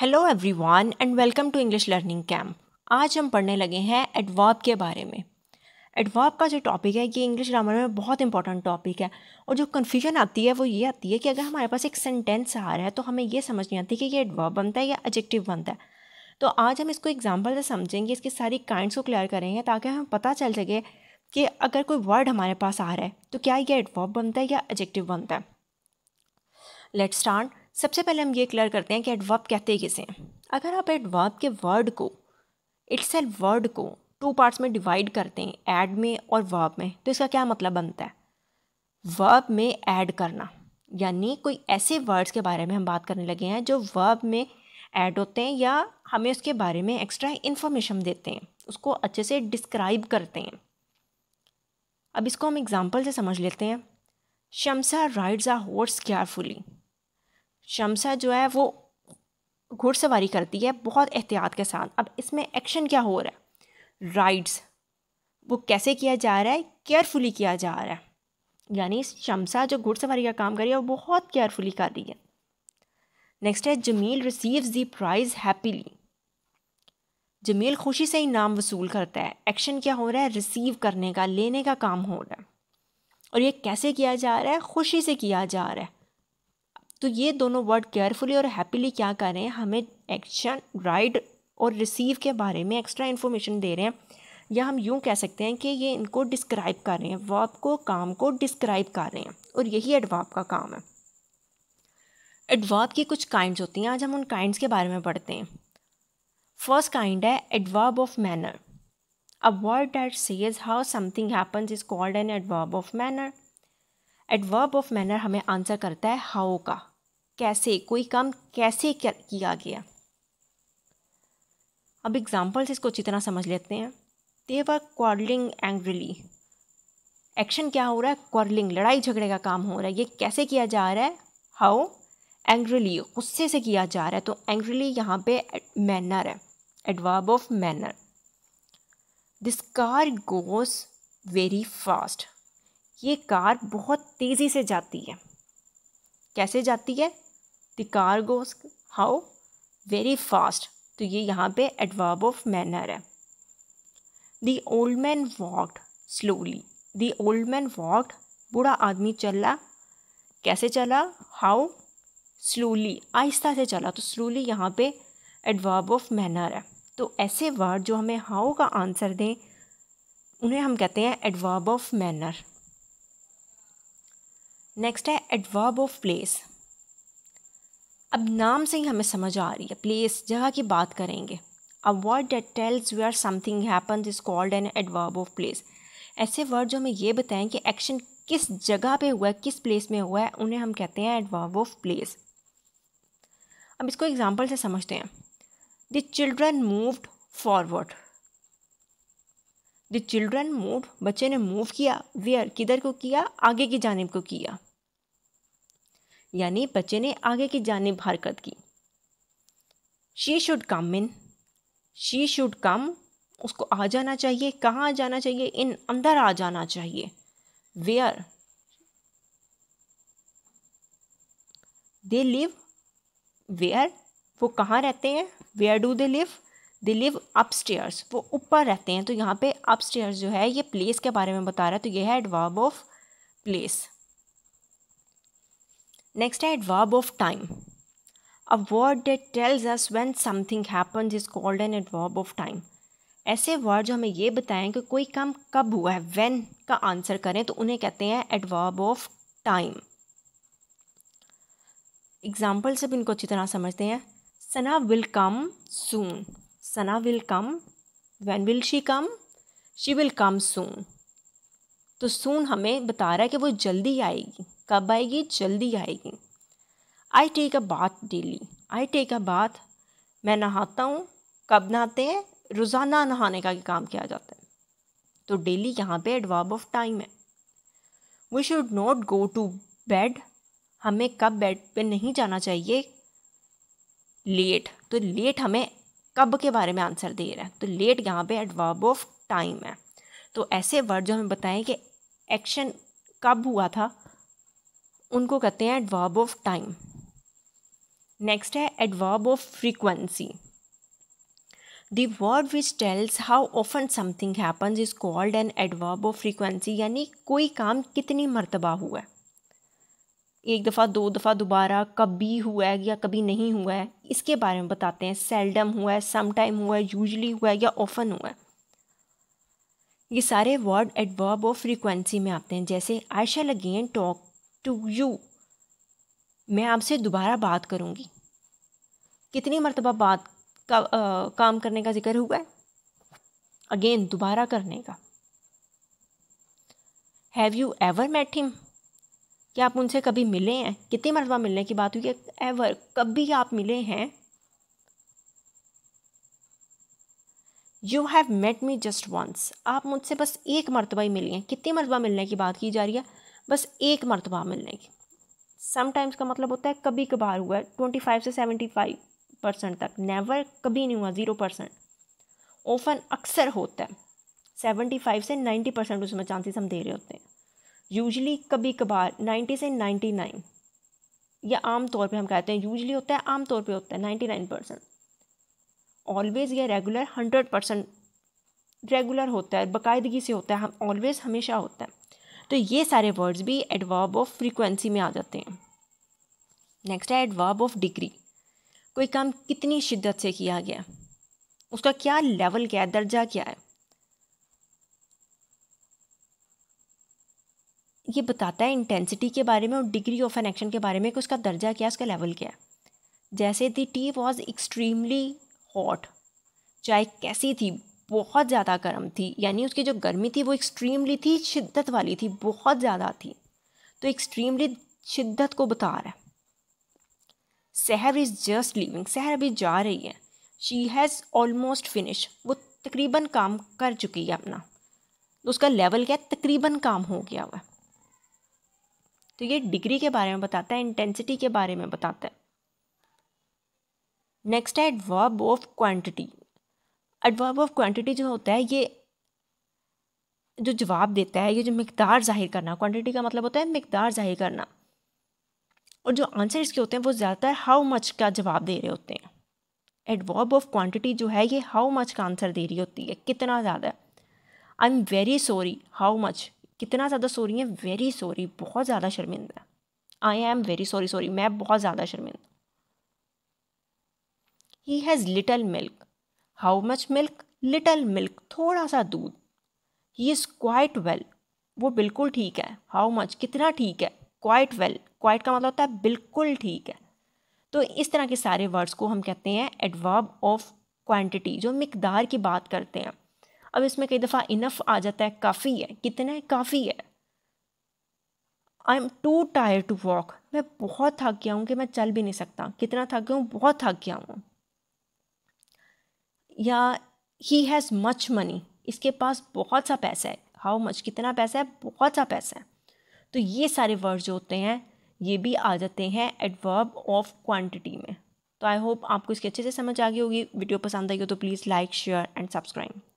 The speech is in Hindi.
Hello everyone and welcome to English learning camp आज हम पढ़ने लगे हैं एडवर्ब के बारे में एडवर्ब का जो टॉपिक है ये इंग्लिश ग्रामर में बहुत इंपॉर्टेंट टॉपिक है और जो कन्फ्यूजन आती है वो ये आती है कि अगर हमारे पास एक सेंटेंस आ रहा है तो हमें ये समझ नहीं आती कि ये एडवर्ब बनता है या एडजेक्टिव बनता है तो आज हम इसको एग्जाम्पल से समझेंगे इसकी सारी काइंड्स को क्लियर करेंगे ताकि हमें पता चल सके कि अगर कोई वर्ड हमारे पास आ रहा है तो क्या यह एडवर्ब बनता है या एडजेक्टिव बनता है लेट स्टार्ट सबसे पहले हम ये क्लियर करते हैं कि एडवर्ब कहते किसे हैं अगर आप एडवर्ब के वर्ड को इट्स वर्ड को टू पार्ट्स में डिवाइड करते हैं एड में और वर्ब में तो इसका क्या मतलब बनता है वर्ब में ऐड करना यानी कोई ऐसे वर्ड्स के बारे में हम बात करने लगे हैं जो वर्ब में ऐड होते हैं या हमें उसके बारे में एक्स्ट्रा इन्फॉर्मेशन देते हैं उसको अच्छे से डिस्क्राइब करते हैं अब इसको हम एग्ज़ाम्पल से समझ लेते हैं Shamsa rides a horse carefully Shamsa जो है वो घुड़सवारी करती है बहुत एहतियात के साथ अब इसमें एक्शन क्या हो रहा है राइड्स वो कैसे किया जा रहा है केयरफुली किया जा रहा है यानी शमसा जो घुड़सवारी का काम कर रही है वो बहुत केयरफुली कर रही है नेक्स्ट है Jameel receive the prize happily Jameel खुशी से इनाम वसूल करता है एक्शन क्या हो रहा है रिसीव करने का लेने का काम हो रहा है और ये कैसे किया जा रहा है खुशी से किया जा रहा है तो ये दोनों वर्ड केयरफुली और हैप्पीली क्या कर रहे हैं हमें एक्शन राइड और रिसीव के बारे में एक्स्ट्रा इन्फॉर्मेशन दे रहे हैं या हम यूँ कह सकते हैं कि ये इनको डिस्क्राइब कर रहे हैं वर्ब को काम को डिस्क्राइब कर रहे हैं और यही एडवाब का काम है एडवाब की कुछ काइंड्स होती हैं आज हम उन काइंड्स के बारे में पढ़ते हैं फर्स्ट काइंड है adverb of manner a word that says how something happens is called an adverb of manner adverb of manner हमें आंसर करता है हाउ का कैसे कोई काम कैसे किया गया अब एग्जाम्पल से इसको अच्छी तरह समझ लेते हैं they were quarrelling angrily action क्या हो रहा है क्वारलिंग लड़ाई झगड़े का काम हो रहा है ये कैसे किया जा रहा है हाउ एंग्रिली गुस्से से किया जा रहा है तो एंग्रिली यहाँ पे मैनर है adverb of manner this car goes very fast ये कार बहुत तेज़ी से जाती है कैसे जाती है the car goes how very fast तो ये यहाँ पे एडवर्ब ऑफ मैनर है the old man walked slowly the old man walked बूढ़ा आदमी चला कैसे चला हाउ स्लोली आहिस्ता से चला तो स्लोली यहाँ पे एडवर्ब ऑफ मैनर है तो ऐसे वर्ड जो हमें हाउ का आंसर दें उन्हें हम कहते हैं एडवर्ब ऑफ मैनर नेक्स्ट है एडवर्ब ऑफ प्लेस अब नाम से ही हमें समझ आ रही है प्लेस जगह की बात करेंगे a word that tells where something happens is called an adverb of place ऐसे वर्ड जो हमें ये बताएं कि एक्शन किस जगह पे हुआ है किस प्लेस में हुआ है उन्हें हम कहते हैं एडवर्ब ऑफ प्लेस अब इसको एग्जाम्पल से समझते हैं the children moved forward the children move बच्चे ने मूव किया वेयर किधर को किया आगे की जानब को किया यानी बच्चे ने आगे की जानब हरकत की she should come in she should come उसको आ जाना चाहिए कहाँ आ जाना चाहिए इन अंदर आ जाना चाहिए वेयर दे लिव वेयर वो कहाँ रहते हैं where do they live they live upstairs वो ऊपर रहते हैं तो यहाँ पे अपस्टेयर्स जो है ये प्लेस के बारे में बता रहा है तो ये है एडवाब ऑफ प्लेस Next, है had of of time. A word that tells us when something happens is called an adverb of time. ऐसे वर्ड जो हमें ये बताएं कि कोई काम कब हुआ है when का आंसर करें तो उन्हें कहते हैं एडवर्ब ऑफ टाइम एग्जाम्पल से इनको अच्छी तरह समझते हैं Sana will come soon Sana will come when will she come she will come soon तो सून हमें बता रहा है कि वो जल्दी आएगी कब आएगी जल्दी आएगी I take a bath daily I take a bath मैं नहाता हूँ कब नहाते हैं रोज़ाना नहाने का काम किया जाता है तो डेली यहाँ पे एडवाब ऑफ टाइम है we should not go to bed हमें कब बेड पे नहीं जाना चाहिए लेट तो लेट हमें कब के बारे में आंसर दे रहा है तो लेट यहाँ पे एडवाब ऑफ टाइम है तो ऐसे वर्ड जो हमें बताएं कि एक्शन कब हुआ था उनको कहते हैं एडवाब ऑफ टाइम नेक्स्ट है adverb of frequency the word which tells how often something happens is called an adverb of frequency यानी कोई काम कितनी मरतबा हुआ एक दफ़ा दो दफ़ा दोबारा कभी हुआ है या कभी नहीं हुआ है इसके बारे में बताते हैं सेल्डम हुआ है समटाइम हुआ है यूजली हुआ है या ऑफन हुआ है ये सारे वर्ड एडवर्ब ऑफ फ्रीक्वेंसी में आते हैं जैसे I shall again talk to you मैं आपसे दोबारा बात करूँगी कितनी मरतबा बात का आ, काम करने का जिक्र हुआ है अगेन दोबारा करने का have you ever met him क्या आप उनसे कभी मिले हैं कितनी मरतबा मिलने की बात हुई है एवर कभी आप मिले हैं you have met me just once आप मुझसे बस एक मरतबा ही मिली हैं कितनी मरतबा मिलने की बात की जा रही है बस एक मरतबा मिलने की समटाइम्स का मतलब होता है कभी कभार हुआ है ट्वेंटी फाइव से सेवेंटी फाइव परसेंट तक नेवर कभी नहीं हुआ ज़ीरो परसेंट ओफन अक्सर होता है सेवेंटी फाइव से नाइन्टी परसेंट उसमें चांसेस हम दे रहे होते हैं यूजली कभी कभार नाइन्टी से नाइन्टी नाइन या आम तौर पे हम कहते हैं यूजली होता है आम तौर पे होता है नाइन्टी नाइन परसेंट ऑलवेज़ या रेगुलर हंड्रेड परसेंट रेगुलर होता है बाकायदगी से होता है हम ऑलवेज़ हमेशा होता है तो ये सारे वर्ड्स भी एडवर्ब ऑफ फ्रीक्वेंसी में आ जाते हैं नेक्स्ट है एडवर्ब ऑफ डिग्री कोई काम कितनी शिद्दत से किया गया उसका क्या लेवल क्या है दर्जा क्या है ये बताता है इंटेंसिटी के बारे में और डिग्री ऑफ एन एक्शन के बारे में कि उसका दर्जा क्या है उसका लेवल क्या है जैसे the tea was extremely hot चाय कैसी थी बहुत ज़्यादा गर्म थी यानी उसकी जो गर्मी थी वो एक्सट्रीमली थी शिद्दत वाली थी बहुत ज़्यादा थी तो एक्सट्रीमली शिद्दत को बता रहा है सहर इज़ जस्ट लिविंग सहर अभी जा रही है शी हैज़ ऑलमोस्ट फिनिश वो तकरीबन काम कर चुकी है अपना उसका लेवल क्या है तकरीबन काम हो गया हुआ तो ये डिग्री के बारे में बताता है इंटेंसिटी के बारे में बताता है नेक्स्ट है adverb of quantity adverb of quantity जो होता है ये जो जवाब देता है ये जो मकदार जाहिर करना क्वांटिटी का मतलब होता है मकदार जाहिर करना और जो आंसर इसके होते हैं वो ज़्यादातर हाउ मच का जवाब दे रहे होते हैं एडवर्ब ऑफ क्वांटिटी जो है ये हाउ मच का आंसर दे रही होती है कितना ज़्यादा I am very sorry how much कितना ज़्यादा सॉरी है वेरी सॉरी बहुत ज़्यादा शर्मिंदा I am very sorry sorry मैं बहुत ज़्यादा शर्मिंदा he has little milk how much milk little milk थोड़ा सा दूध ही इज़ क्वाइट वेल वो बिल्कुल ठीक है हाउ मच कितना ठीक है क्वाइट वेल क्वाइट का मतलब होता है बिल्कुल ठीक है तो इस तरह के सारे वर्ड्स को हम कहते हैं एडवर्ब ऑफ क्वांटिटी जो मकदार की बात करते हैं अब इसमें कई दफ़ा इनफ आ जाता है काफ़ी है कितना है काफ़ी है I am too tire to walk मैं बहुत थक गया हूँ कि मैं चल भी नहीं सकता कितना थक गया हूँ बहुत थक गया हूँ या ही हैज़ मच मनी इसके पास बहुत सा पैसा है हाउ मच कितना पैसा है बहुत सा पैसा है तो ये सारे वर्ड जो होते हैं ये भी आ जाते हैं एडवर्ब ऑफ क्वांटिटी में तो आई होप आपको इसकी अच्छे से समझ आ गई होगी वीडियो पसंद आई हो तो please like share and subscribe